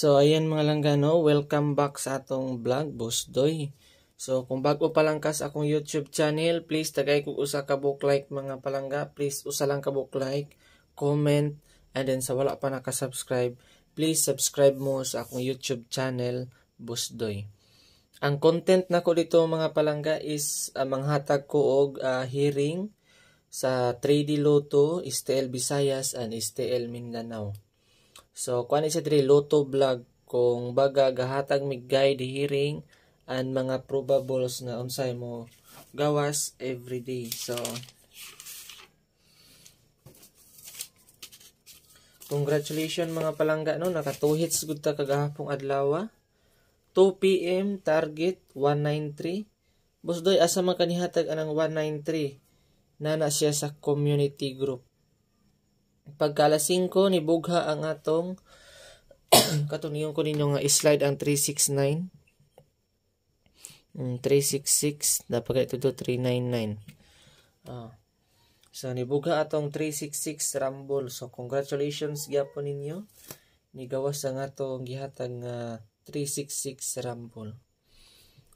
So, ayan mga langga, no? welcome back sa atong vlog, Boss Doy. So, kung bago pa lang kas akong YouTube channel, please tagay ko usa ka book like mga palangga. Please, usa lang ka book like, comment, and then sa wala pa nakasubscribe, please subscribe mo sa akong YouTube channel, Boss Doy. Ang content na ko dito mga palangga is uh, manghatag ko og uh, hearing sa 3D Lotto, STL Visayas, and STL Mindanao. So, kuan isa diri luto vlog kung baga gahatag mig guide hearing and mga probables na unsay mo gawas every day. So, congratulations mga palangga no nakatuhits gud ta kagahapong adlaw 2 ah. pm target 193 Boss Doy, asa man kanihatag anang 193 na na siya sa community group. Pagkala 5, ni bugha ang atong katunyon ko ninyo nga slide ang 369. 366 mm, dapat ito do 399 ah. so nibuga atong 366 rumble so congratulations gyapon ninyo ni gawas ang atong gihatag nga uh, 366 rumble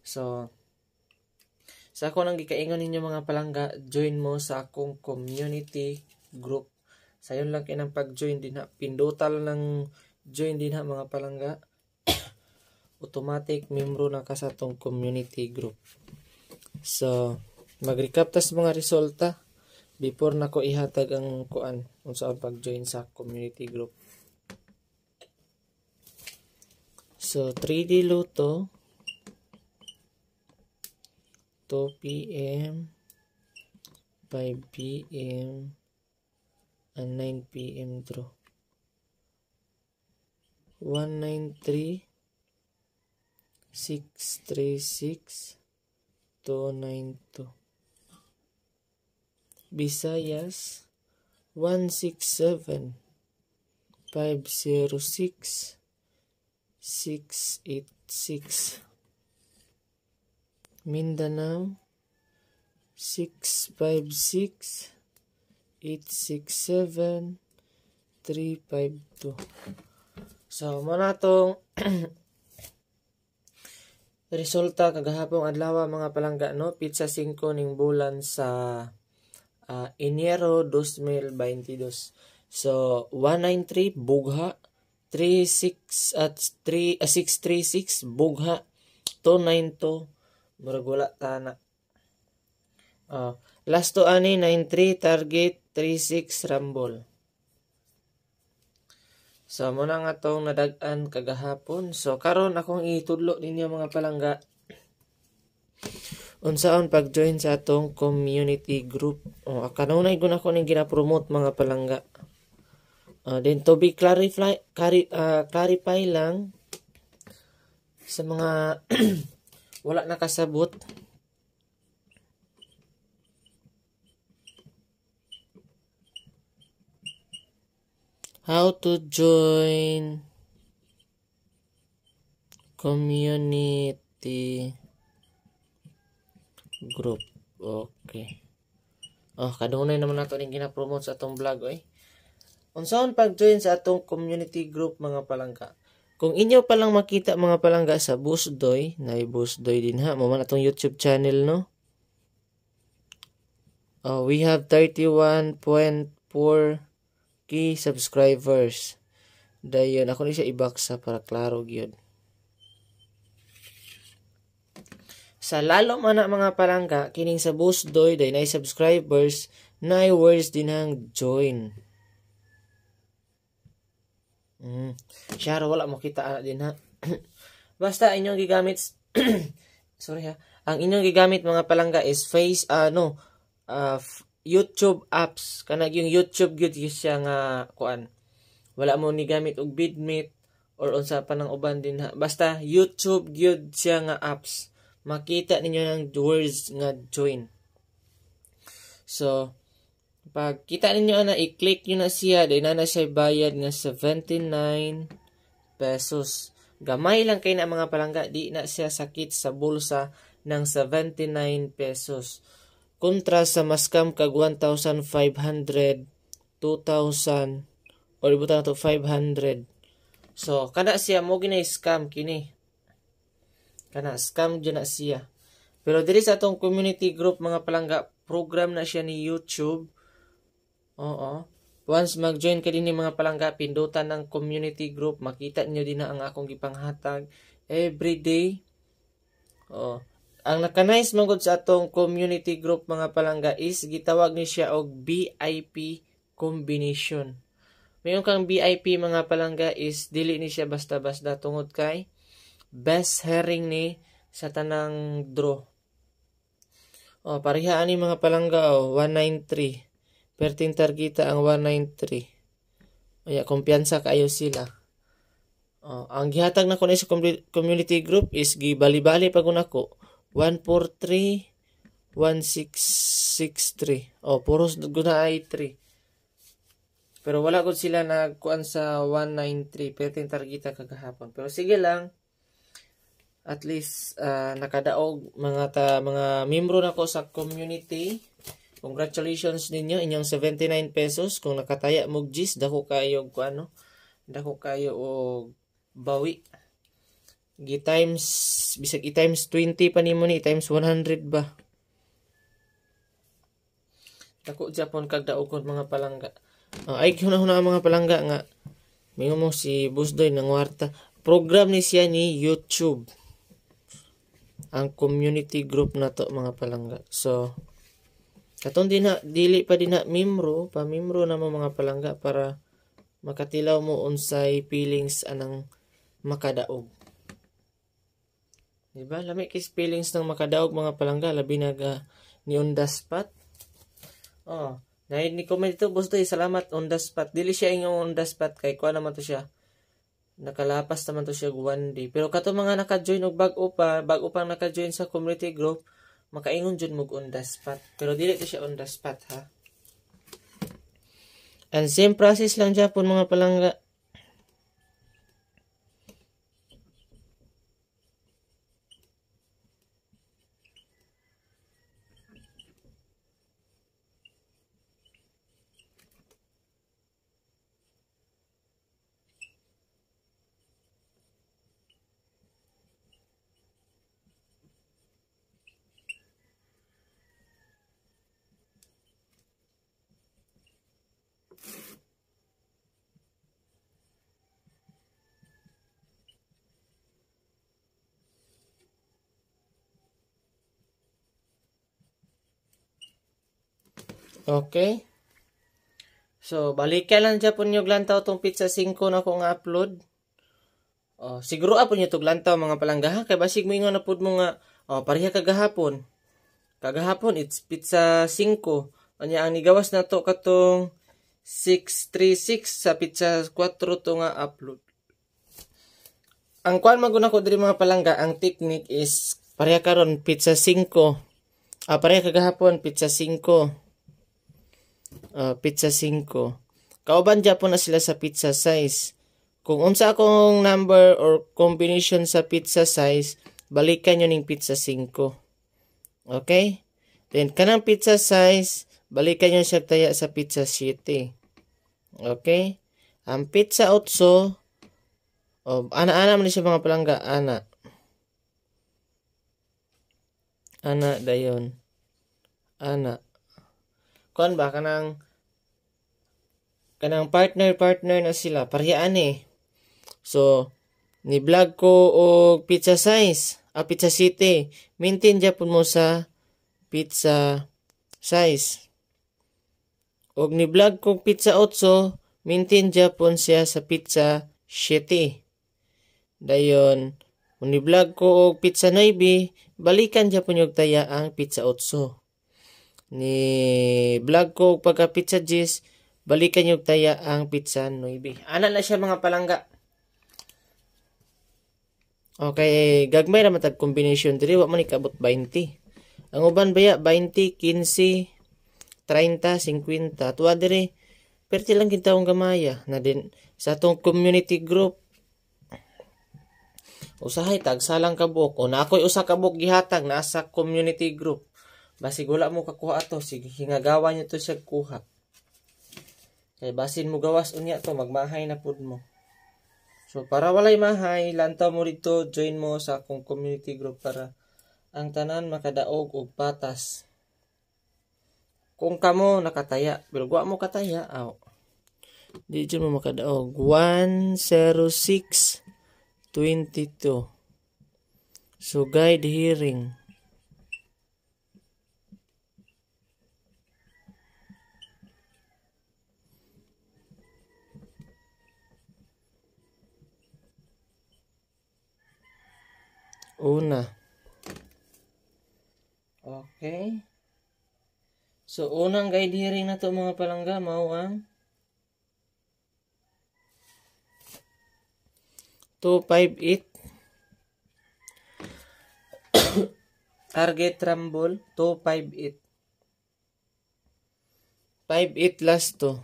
so sa ako nang gikaingon ninyo mga palangga join mo sa akong community group Sayon lang kinang pag-join din ha. Pindutal ng join din ha mga palangga. Automatic membro na ka sa tong community group. So, mag-recap mga resulta before na ko ihatag ang kuan kung saan pag-join sa community group. So, 3D Luto, 2 p.m., 5 p.m., and 9 pm draw 193 636 292 Visayas 167 506 686 Mindanao 656 867-352. So, muna itong resulta kagahapong adlaw mga palangga no pizza 5 ning bulan sa uh, Enero 2022 so 193 bugha 36 at 3 bugha 292 murag wala ta na uh, ah, last to ani 93 target 36 Rambol. So, muna nga itong nadagan kagahapon. So, karon akong itudlo ninyo mga palangga. Unsaon pag-join sa atong community group. O, oh, kanunay ko na ko ning promote mga palangga. Uh, then, to be clarify, clari, uh, ah, clarify lang sa mga wala nakasabot how to join community group okay oh kadunay naman nato ning gina-promote sa atong vlog oy unsaon pag-join sa atong community group mga palangka kung inyo palang makita mga palangga sa Busdoy, na Busdoy din ha, man atong YouTube channel no. Uh, we have 31.4 key subscribers dayon ako ni siya ibaksa para klaro gyud Sa lalo man mga palangka, kining sa boost doy day na subscribers, na words din ang join. Mm. Siyara, wala mo kita ana ah, din ha. Basta inyong gigamit, sorry ha, ang inyong gigamit mga palangga is face, ah, ano, uh, uh, YouTube apps kanag yung YouTube gyud siya nga kuan wala mo ni gamit og Bitmeet or unsa pa nang uban din ha basta YouTube gud siya nga apps makita ninyo ng words nga join so pag kita ninyo na i-click niyo na siya dahil na na siya bayad nga 79 pesos gamay lang kay na mga palangga di na siya sakit sa bulsa ng 79 pesos kontra sa maskam kag 1,500, 2,000, or ibutan nato 500. So, kana siya mo ginay scam kini. Kana scam dyan na siya. Pero diri sa atong community group mga palangga, program na siya ni YouTube. Oo. Once mag-join ka din ni mga palangga, pindutan ng community group, makita niyo din na ang akong gipanghatag every day. Oo. Ang nakanais mangod sa atong community group mga palangga is gitawag ni siya og VIP combination. Mayon kang VIP mga palangga is dili ni siya basta-basta tungod kay best herring ni sa tanang draw. O, pareha ani mga palangga o, 193. Perting targeta ang 193. Kaya, kumpiyansa kayo sila. O, ang gihatag na ko na sa community group is gibali-bali pag una ko. 143 1663. Oh, puro guna i 3. Pero wala ko sila nagkuan sa 193. Pero yung targeta kagahapon. Pero sige lang. At least uh, nakadaog mga ta, mga miyembro nako sa community. Congratulations ninyo inyong 79 pesos kung nakataya mog gis dako kayo ko ano. Dako kayo og bawi gi-times bisag i-times 20 pa nimo ni times 100 ba dako Japan kag daog mga palangga uh, ay kunahuna ang mga palangga nga mingo mo si Busdoy ng warta program ni siya ni YouTube ang community group na to mga palangga so katong din na dili pa din na mimro pa mimro na mo mga palangga para makatilaw mo unsay feelings anang makadaog Di ba? Lami feelings ng makadaog mga palangga labi nag uh, ni on Pat. Oh, dahil ni comment ito boss to, salamat on Pat. Dili siya ingong on Pat. spot kay kuha naman to siya. Nakalapas naman to siya one day. Pero kato mga naka-join og bag-o pa, bag-o pang naka-join sa community group, makaingon jud mog on the spot. Pero dili to siya on Pat, ha. And same process lang dyan po mga palangga. Okay. So, balikay lang dyan po nyo glantaw tong pizza 5 na ko nga upload. Oh, siguro apon nyo to glantaw mga palanggaha. Kaya basig mo ingon na po mo nga, Oh, pareha kagahapon. Kagahapon, it's pizza 5. Anya, ang nigawas na to katong 636 sa pizza 4 to nga upload. Ang kwan maguna ko diri mga palangga, ang technique is pareha karon pizza 5. Ah, pareha kagahapon pizza 5 uh, pizza 5. Kauban Japon na sila sa pizza size. Kung unsa akong number or combination sa pizza size, balikan nyo ning pizza 5. Okay? Then, kanang pizza size, balikan nyo siya taya sa pizza city. Okay? Ang pizza 8, oh, ana-ana man siya mga palangga, ana. Ana dayon. Ana kuan ba kanang kanang partner partner na sila parehaan eh so ni vlog ko og pizza size a ah, pizza city maintain japon mo sa pizza size og ni vlog ko pizza 8 maintain japon siya sa pizza city dayon ni vlog ko og pizza 9 balikan japon og taya ang pizza 8 ni vlog ko pagka pizza jis balikan yung taya ang pizza noibi ana na siya mga palangga okay gagmay na matag combination diri wa man ikabot 20 ang uban baya 20 15 30 50 tuwa diri perti lang kintawong gamaya na din sa tong community group usahay tagsalang kabuk o na ako'y usa kabuk gihatag na sa community group Basig wala mo kakuha to, sige hingagawa niyo to siya kuha. Kay basin mo gawas unya to, magmahay na pud mo. So para walay mahay, lantaw mo dito, join mo sa akong community group para ang tanan makadaog og patas. Kung kamo nakataya, pero wa mo kataya, aw. Di dyan mo makadaog. 106 22. So, guide hearing. una. Okay. So, unang gaydiri na to mga palangga, mao ang 258 target rumble 258 58 last to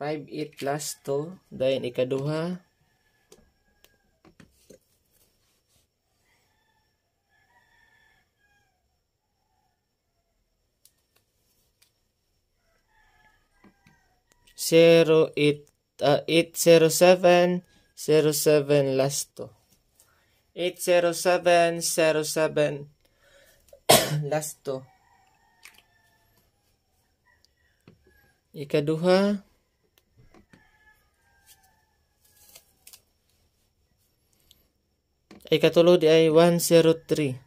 58 last to dahil ikaduha 08, uh, 807 07 last 807 07 last to. Ikaduha. Ay di ay 103.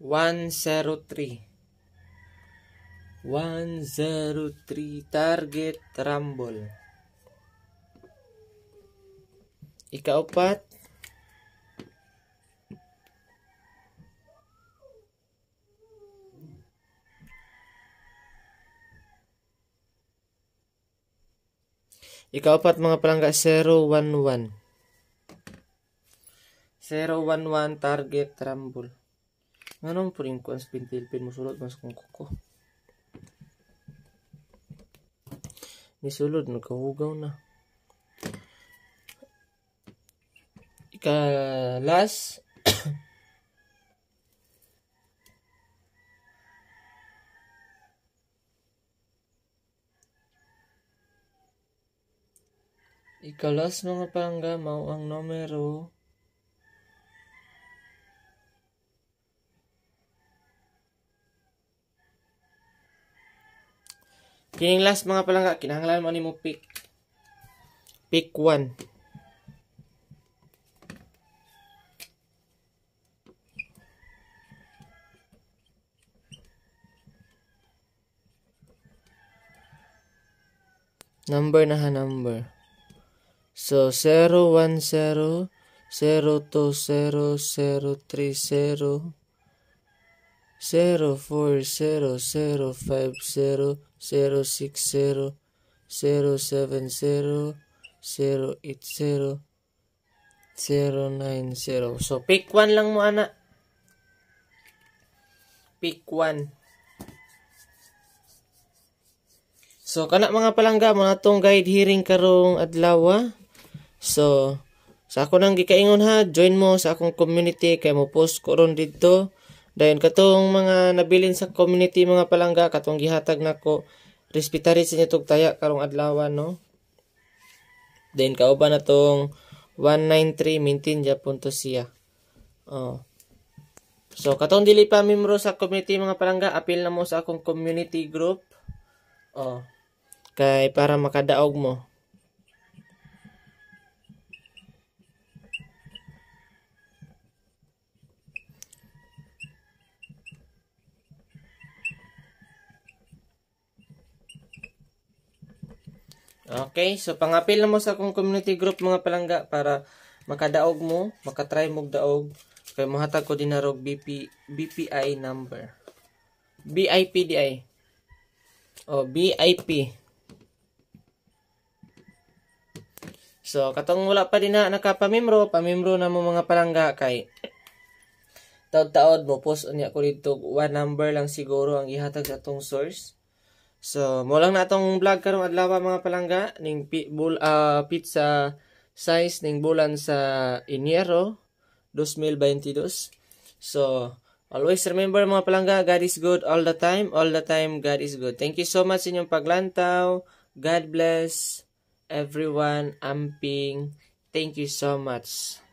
103. 103 target rumble. Ikaapat. Ikaapat mga palangga 011. 011 target rumble. Nganon po rin ko ang spintilpin mo sulot mas kung kuko. Nisulod, nagkahugaw na. Ika last. Ika last mga pangga mao ang numero Kining last mga palangga, kinahanglan mo ni mo pick. Pick 1. Number na ha, number. So, 010, 020, 030, zero four zero zero five zero zero six zero zero seven zero zero eight zero zero nine zero. So, pick 1 lang mo, ana. Pick 1. So, kana mga palangga, mo natong guide hearing karong adlawa. Ah. So, sa ako nang gikaingon ha, join mo sa akong community kay mo post ko ron dito Dayon katong mga nabilin sa community mga palangga katong gihatag nako respetari sa inyo taya karong adlaw no. Dayon kauban na tong 193 maintain japon to siya. Oh. So katong dili pa membro sa community mga palangga apil na mo sa akong community group. Oh. Kay para makadaog mo. Okay, so pangapil na mo sa akong community group mga palangga para makadaog mo, makatry mo daog. Kaya muhatag ko din narog BP, BPI number. BIPDI. O, BIP. So, katong wala pa din na nakapamimro, pamimro na mo mga palangga kay taod-taod mo, post niya ko dito, one number lang siguro ang ihatag sa atong source So, mo lang natong vlog karong adlaw mga palangga ning bul uh, pizza size ning bulan sa Enero 2022. So, always remember mga palangga, God is good all the time, all the time God is good. Thank you so much inyong paglantaw. God bless everyone amping. Thank you so much.